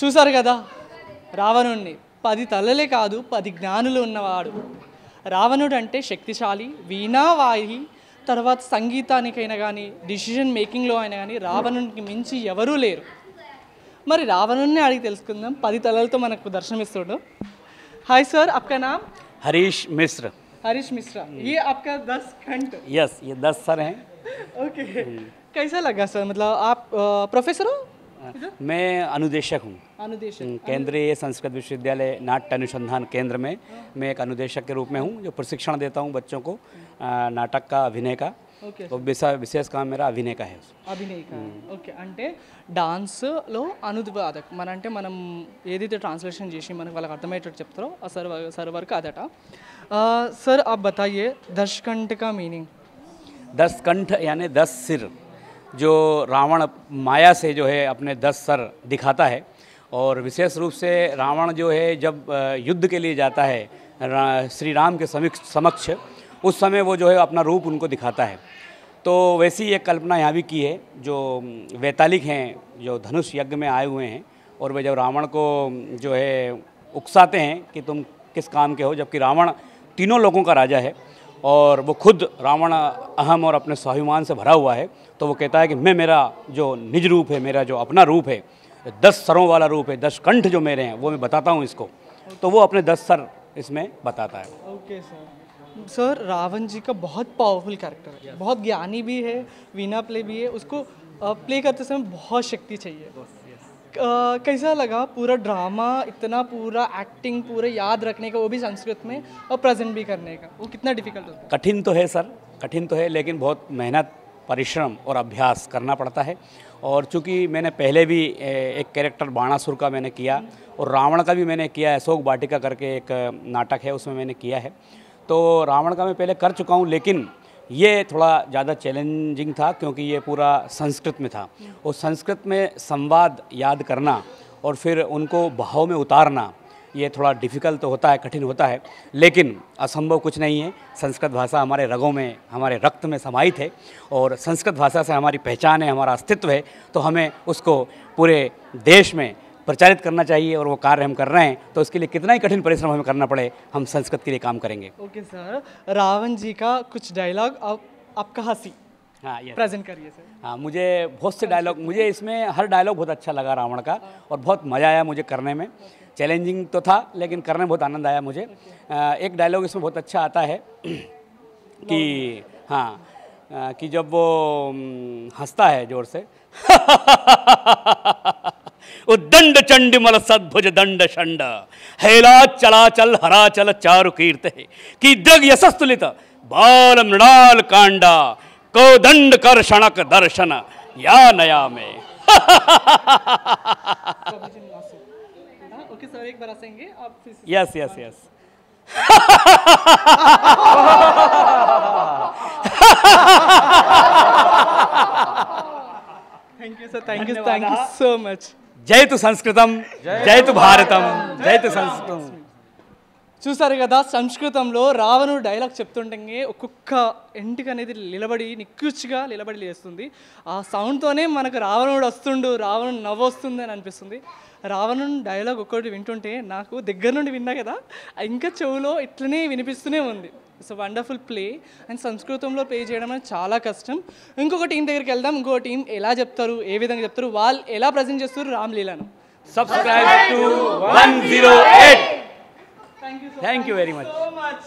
చూశారు కదా రావణుణ్ణి పది తలలే కాదు పది జ్ఞానులు ఉన్నవాడు రావణుడు అంటే శక్తిశాలి వీణా వాయి తర్వాత సంగీతానికైనా కానీ డిసిషన్ మేకింగ్లో అయినా కానీ రావణునికి మించి ఎవరూ లేరు మరి రావణుణ్ణి అడిగి తెలుసుకుందాం పది తలలతో మనకు దర్శనమిస్తాడు హాయ్ సార్ आपका नाम హరీష్ మిశ్ర హరీష్ मिश्रा ఈ hmm. आपका దస్ खंड यस దస్ సరే ఓకే हैं ओके సార్ लगा सर ప్రొఫెసరు मैं अनुदेशक हूँ केंद्रीय संस्कृत विश्वविद्यालय नाट्य अनुसंधान केंद्र में हाँ। मैं एक अनुदेशक के रूप में हूँ जो प्रशिक्षण देता हूँ बच्चों को हाँ। नाटक का अभिनय का तो विशेष काम मेरा अभिनय का है अभिनय का हम्म। ओके अंत डांस अनुवादक मन अंत मन एक्त मन वाल अर्थम चुप्तारो सर सर वर्क अदट सर आप बताइए दश कंठ का मीनिंग दस कंठ यानी दस सिर जो रावण माया से जो है अपने दस सर दिखाता है और विशेष रूप से रावण जो है जब युद्ध के लिए जाता है श्री राम के समीक्ष समक्ष उस समय वो जो है अपना रूप उनको दिखाता है तो वैसी एक कल्पना यहाँ भी की है जो वैतालिक हैं जो धनुष यज्ञ में आए हुए हैं और वे जब रावण को जो है उकसाते हैं कि तुम किस काम के हो जबकि रावण तीनों लोगों का राजा है और वो खुद रावण अहम और अपने स्वाभिमान से भरा हुआ है तो वो कहता है कि मैं मेरा जो निज रूप है मेरा जो अपना रूप है दस सरों वाला रूप है दस कंठ जो मेरे हैं वो मैं बताता हूँ इसको तो वो अपने दस सर इसमें बताता है okay sir sir Ravan ji का बहुत पावरफुल कैरेक्टर है बहुत ज्ञानी भी है वीणा प्ले भी है उसको प्ले करते समय बहुत शक्ति चाहिए कैसा लगा पूरा ड्रामा इतना पूरा एक्टिंग पूरे याद रखने का वो भी संस्कृत में और प्रेजेंट भी करने का वो कितना डिफिकल्ट होता है कठिन तो है सर कठिन तो है लेकिन बहुत मेहनत परिश्रम और अभ्यास करना पड़ता है और चूंकि मैंने पहले भी एक कैरेक्टर बाणासुर का मैंने किया हम्म। और रावण का भी मैंने किया अशोक वाटिका करके एक नाटक है उसमें मैंने किया है तो रावण का मैं पहले कर चुका हूँ लेकिन ये थोड़ा ज़्यादा चैलेंजिंग था क्योंकि ये पूरा संस्कृत में था और संस्कृत में संवाद याद करना और फिर उनको भाव में उतारना ये थोड़ा डिफ़िकल्ट तो होता है कठिन होता है लेकिन असंभव कुछ नहीं है संस्कृत भाषा हमारे रगों में हमारे रक्त में समाहित है और संस्कृत भाषा से हमारी पहचान है हमारा अस्तित्व है तो हमें उसको पूरे देश में प्रचारित करना चाहिए और वो कार्य हम कर रहे हैं तो उसके लिए कितना ही कठिन परिश्रम हमें करना पड़े हम संस्कृत के लिए काम करेंगे ओके सर रावण जी का कुछ डायलॉग आप, आपका हंसी हाँ ये प्रेजेंट करिए सर हाँ मुझे बहुत से डायलॉग मुझे इसमें हर डायलॉग बहुत अच्छा लगा रावण का और बहुत मज़ा आया मुझे करने में चैलेंजिंग तो था लेकिन करने में बहुत आनंद आया मुझे एक डायलॉग इसमें बहुत अच्छा आता है कि हाँ कि जब वो हम्म, हंसता है ज़ोर से उदंड दंड मल सद्भुज दंड शंड हैला चलाचल हराचल चारु कीर्त है की दग यशस्तुलित बाल मृणाल कांडा कौदंड कर शणक दर्शन या नया में आप yes yes yes Thank you, sir. Thank you. Thank you so much. జయతు సంస్కృతం జయతు భారతం జయతు సంస్కృతం చూసారు కదా సంస్కృతంలో రావణుడు డైలాగ్ చెప్తుంటే ఒక్కొక్క ఎంటికి అనేది నిలబడి నిక్కుచ్చిగా నిలబడి లేస్తుంది ఆ సౌండ్తోనే మనకు రావణుడు వస్తుండు రావణుడు నవ్వొస్తుంది అని అనిపిస్తుంది రావణుడు డైలాగ్ ఒక్కటి వింటుంటే నాకు దగ్గర నుండి విన్నా కదా ఇంకా చెవులో ఇట్లనే వినిపిస్తూనే ఉంది ఇట్స్ వండర్ఫుల్ ప్లే అండ్ సంస్కృతంలో ప్లే చేయడం అనేది చాలా కష్టం ఇంకొక టీం దగ్గరికి వెళ్దాం ఇంకో టీం ఎలా చెప్తారు ఏ విధంగా చెప్తారు వాళ్ళు ఎలా ప్రజెంట్ చేస్తారు రామ్లీలాను subscribe to one zero eight thank you very much